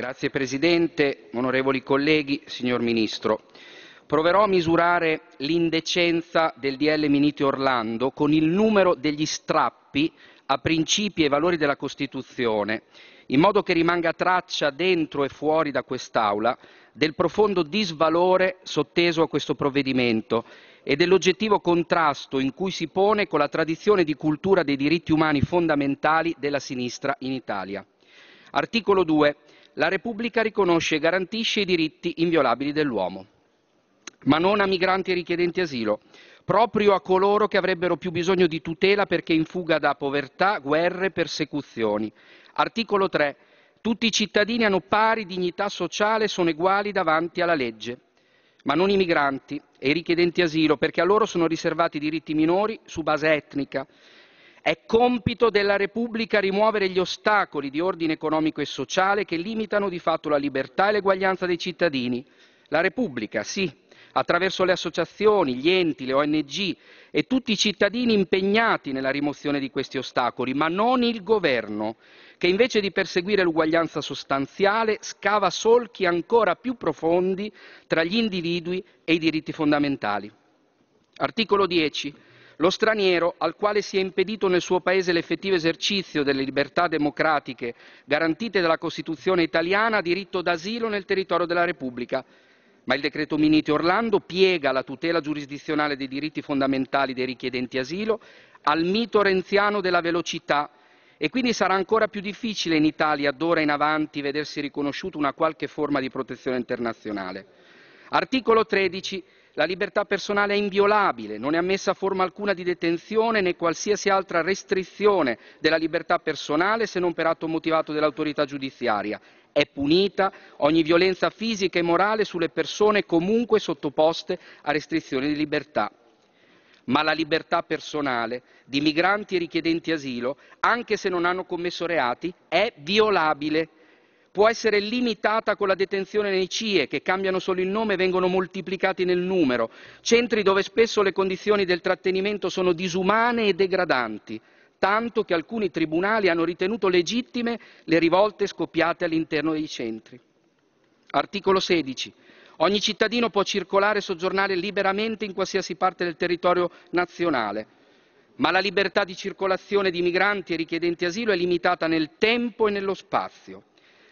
Signor Presidente, onorevoli colleghi, signor Ministro, proverò a misurare l'indecenza del DL Miniti Orlando con il numero degli strappi a principi e valori della Costituzione, in modo che rimanga traccia dentro e fuori da quest'Aula del profondo disvalore sotteso a questo provvedimento e dell'oggettivo contrasto in cui si pone con la tradizione di cultura dei diritti umani fondamentali della sinistra in Italia. Articolo 2 la Repubblica riconosce e garantisce i diritti inviolabili dell'uomo, ma non a migranti e richiedenti asilo, proprio a coloro che avrebbero più bisogno di tutela perché in fuga da povertà, guerre, e persecuzioni. Articolo 3. Tutti i cittadini hanno pari dignità sociale e sono uguali davanti alla legge, ma non i migranti e i richiedenti asilo perché a loro sono riservati diritti minori su base etnica, è compito della Repubblica rimuovere gli ostacoli di ordine economico e sociale che limitano di fatto la libertà e l'eguaglianza dei cittadini. La Repubblica, sì, attraverso le associazioni, gli enti, le ONG e tutti i cittadini impegnati nella rimozione di questi ostacoli, ma non il governo, che invece di perseguire l'uguaglianza sostanziale scava solchi ancora più profondi tra gli individui e i diritti fondamentali. Articolo 10 lo straniero al quale si è impedito nel suo paese l'effettivo esercizio delle libertà democratiche garantite dalla Costituzione italiana ha diritto d'asilo nel territorio della Repubblica, ma il decreto Miniti Orlando piega la tutela giurisdizionale dei diritti fondamentali dei richiedenti asilo al mito renziano della velocità e quindi sarà ancora più difficile in Italia d'ora in avanti vedersi riconosciuta una qualche forma di protezione internazionale. Articolo 13 la libertà personale è inviolabile, non è ammessa forma alcuna di detenzione né qualsiasi altra restrizione della libertà personale se non per atto motivato dell'autorità giudiziaria. È punita ogni violenza fisica e morale sulle persone comunque sottoposte a restrizioni di libertà ma la libertà personale di migranti e richiedenti asilo, anche se non hanno commesso reati, è violabile può essere limitata con la detenzione nei CIE, che cambiano solo il nome e vengono moltiplicati nel numero, centri dove spesso le condizioni del trattenimento sono disumane e degradanti, tanto che alcuni tribunali hanno ritenuto legittime le rivolte scoppiate all'interno dei centri. Articolo 16. Ogni cittadino può circolare e soggiornare liberamente in qualsiasi parte del territorio nazionale ma la libertà di circolazione di migranti e richiedenti asilo è limitata nel tempo e nello spazio.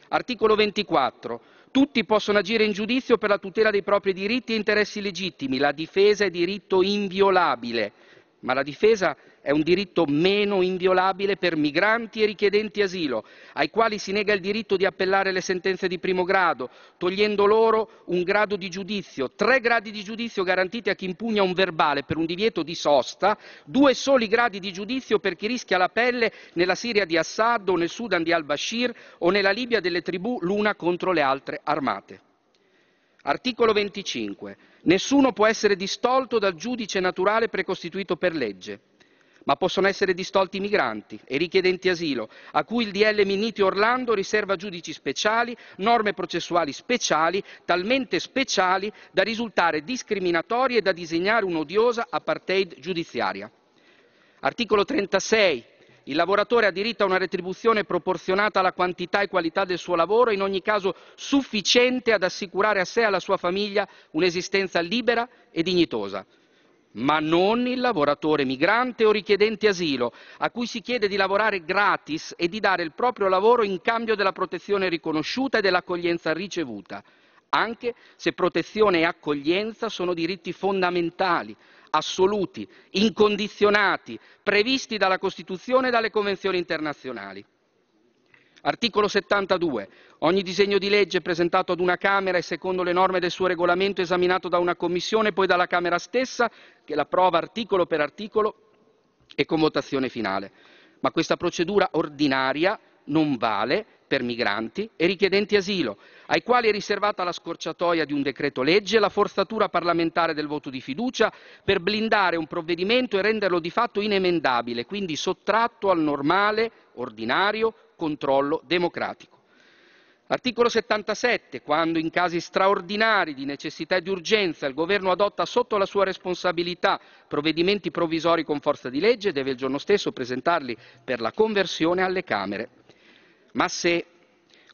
Articolo 24. Tutti possono agire in giudizio per la tutela dei propri diritti e interessi legittimi. La difesa è diritto inviolabile. Ma la difesa è un diritto meno inviolabile per migranti e richiedenti asilo, ai quali si nega il diritto di appellare le sentenze di primo grado, togliendo loro un grado di giudizio, tre gradi di giudizio garantiti a chi impugna un verbale per un divieto di sosta, due soli gradi di giudizio per chi rischia la pelle nella Siria di Assad o nel Sudan di al-Bashir o nella Libia delle tribù l'una contro le altre armate. Articolo 25. Nessuno può essere distolto dal giudice naturale precostituito per legge, ma possono essere distolti i migranti e i richiedenti asilo, a cui il DL Minniti Orlando riserva giudici speciali, norme processuali speciali, talmente speciali da risultare discriminatorie e da disegnare un'odiosa apartheid giudiziaria. Articolo 36 il lavoratore ha diritto a una retribuzione proporzionata alla quantità e qualità del suo lavoro, in ogni caso sufficiente ad assicurare a sé e alla sua famiglia un'esistenza libera e dignitosa. Ma non il lavoratore migrante o richiedente asilo, a cui si chiede di lavorare gratis e di dare il proprio lavoro in cambio della protezione riconosciuta e dell'accoglienza ricevuta, anche se protezione e accoglienza sono diritti fondamentali assoluti, incondizionati, previsti dalla Costituzione e dalle convenzioni internazionali. Articolo 72. Ogni disegno di legge presentato ad una Camera e secondo le norme del suo regolamento esaminato da una Commissione e poi dalla Camera stessa, che l'approva articolo per articolo e con votazione finale. Ma questa procedura ordinaria non vale per migranti e richiedenti asilo, ai quali è riservata la scorciatoia di un decreto legge e la forzatura parlamentare del voto di fiducia per blindare un provvedimento e renderlo di fatto inemendabile, quindi sottratto al normale, ordinario controllo democratico. Articolo 77. Quando in casi straordinari di necessità e di urgenza il Governo adotta sotto la sua responsabilità provvedimenti provvisori con forza di legge, deve il giorno stesso presentarli per la conversione alle Camere. Ma se,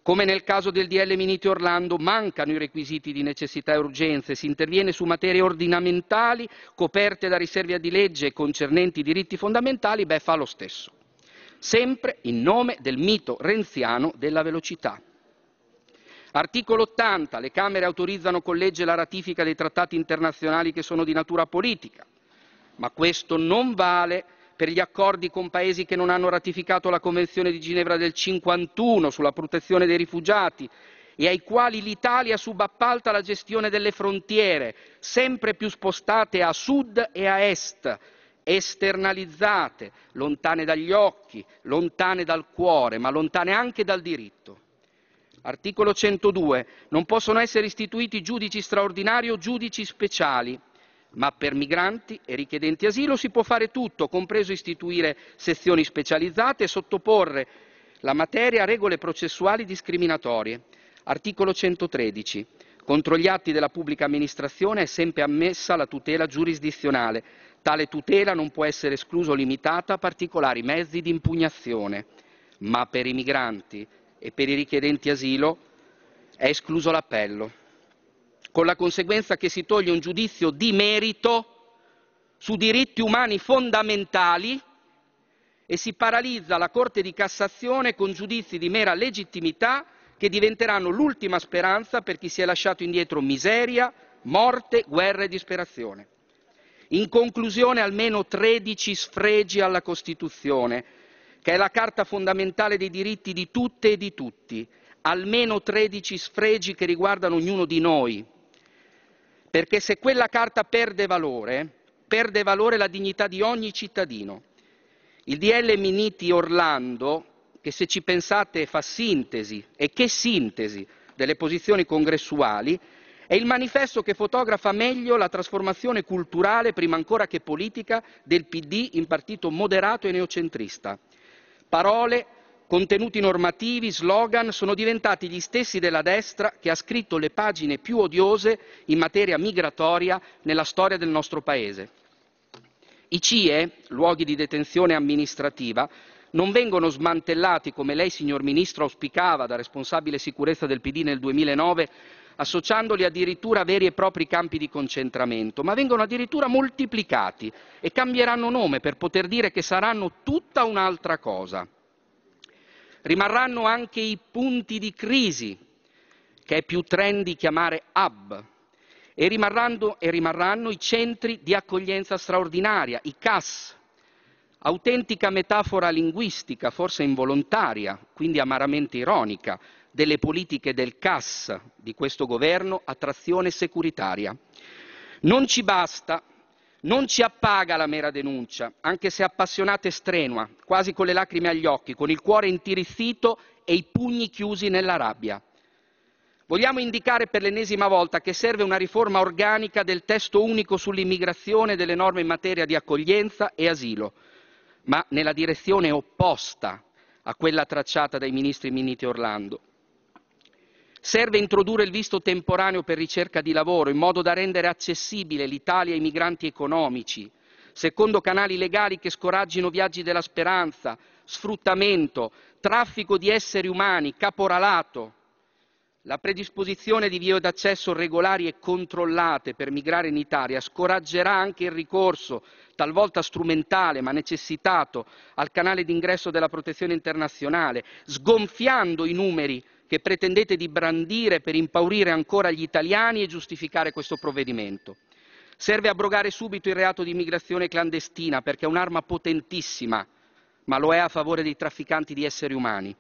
come nel caso del DL Miniti Orlando, mancano i requisiti di necessità e urgenza e si interviene su materie ordinamentali coperte da riserva di legge concernenti i diritti fondamentali, beh fa lo stesso. Sempre in nome del mito renziano della velocità. Articolo 80. Le Camere autorizzano con legge la ratifica dei trattati internazionali che sono di natura politica, ma questo non vale per gli accordi con paesi che non hanno ratificato la Convenzione di Ginevra del 51 sulla protezione dei rifugiati e ai quali l'Italia subappalta la gestione delle frontiere, sempre più spostate a sud e a est, esternalizzate, lontane dagli occhi, lontane dal cuore, ma lontane anche dal diritto. Articolo 102. Non possono essere istituiti giudici straordinari o giudici speciali. Ma per migranti e richiedenti asilo si può fare tutto, compreso istituire sezioni specializzate e sottoporre la materia a regole processuali discriminatorie. Articolo 113. Contro gli atti della pubblica amministrazione è sempre ammessa la tutela giurisdizionale. Tale tutela non può essere esclusa o limitata a particolari mezzi di impugnazione. Ma per i migranti e per i richiedenti asilo è escluso l'appello con la conseguenza che si toglie un giudizio di merito su diritti umani fondamentali e si paralizza la Corte di Cassazione con giudizi di mera legittimità che diventeranno l'ultima speranza per chi si è lasciato indietro miseria, morte, guerra e disperazione. In conclusione, almeno 13 sfregi alla Costituzione, che è la carta fondamentale dei diritti di tutte e di tutti, almeno 13 sfregi che riguardano ognuno di noi, perché se quella carta perde valore, perde valore la dignità di ogni cittadino. Il DL Miniti Orlando, che se ci pensate fa sintesi, e che sintesi, delle posizioni congressuali, è il manifesto che fotografa meglio la trasformazione culturale, prima ancora che politica, del PD in partito moderato e neocentrista. Parole Contenuti normativi, slogan sono diventati gli stessi della destra che ha scritto le pagine più odiose in materia migratoria nella storia del nostro Paese. I CIE, luoghi di detenzione amministrativa, non vengono smantellati come lei, signor Ministro, auspicava da responsabile sicurezza del PD nel 2009, associandoli addirittura a veri e propri campi di concentramento, ma vengono addirittura moltiplicati e cambieranno nome per poter dire che saranno tutta un'altra cosa. Rimarranno anche i punti di crisi, che è più trendy chiamare hub, e rimarranno, e rimarranno i centri di accoglienza straordinaria, i CAS, autentica metafora linguistica, forse involontaria, quindi amaramente ironica, delle politiche del CAS di questo governo a trazione securitaria. Non ci basta non ci appaga la mera denuncia, anche se appassionata e strenua, quasi con le lacrime agli occhi, con il cuore intirizzito e i pugni chiusi nella rabbia. Vogliamo indicare per l'ennesima volta che serve una riforma organica del testo unico sull'immigrazione e delle norme in materia di accoglienza e asilo, ma nella direzione opposta a quella tracciata dai ministri Miniti e Orlando. Serve introdurre il visto temporaneo per ricerca di lavoro in modo da rendere accessibile l'Italia ai migranti economici, secondo canali legali che scoraggino viaggi della speranza, sfruttamento, traffico di esseri umani, caporalato. La predisposizione di vie d'accesso regolari e controllate per migrare in Italia scoraggerà anche il ricorso, talvolta strumentale ma necessitato, al canale d'ingresso della protezione internazionale, sgonfiando i numeri che pretendete di brandire per impaurire ancora gli italiani e giustificare questo provvedimento. Serve abrogare subito il reato di immigrazione clandestina perché è un'arma potentissima, ma lo è a favore dei trafficanti di esseri umani.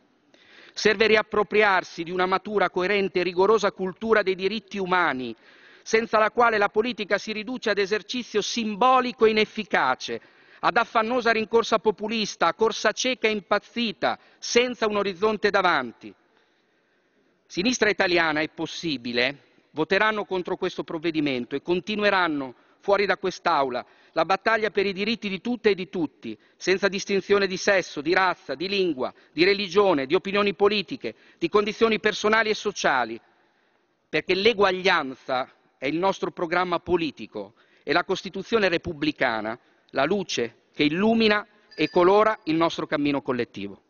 Serve riappropriarsi di una matura, coerente e rigorosa cultura dei diritti umani, senza la quale la politica si riduce ad esercizio simbolico e inefficace, ad affannosa rincorsa populista, a corsa cieca e impazzita, senza un orizzonte davanti. Sinistra italiana è possibile, voteranno contro questo provvedimento e continueranno fuori da quest'Aula la battaglia per i diritti di tutte e di tutti, senza distinzione di sesso, di razza, di lingua, di religione, di opinioni politiche, di condizioni personali e sociali, perché l'eguaglianza è il nostro programma politico e la Costituzione repubblicana la luce che illumina e colora il nostro cammino collettivo.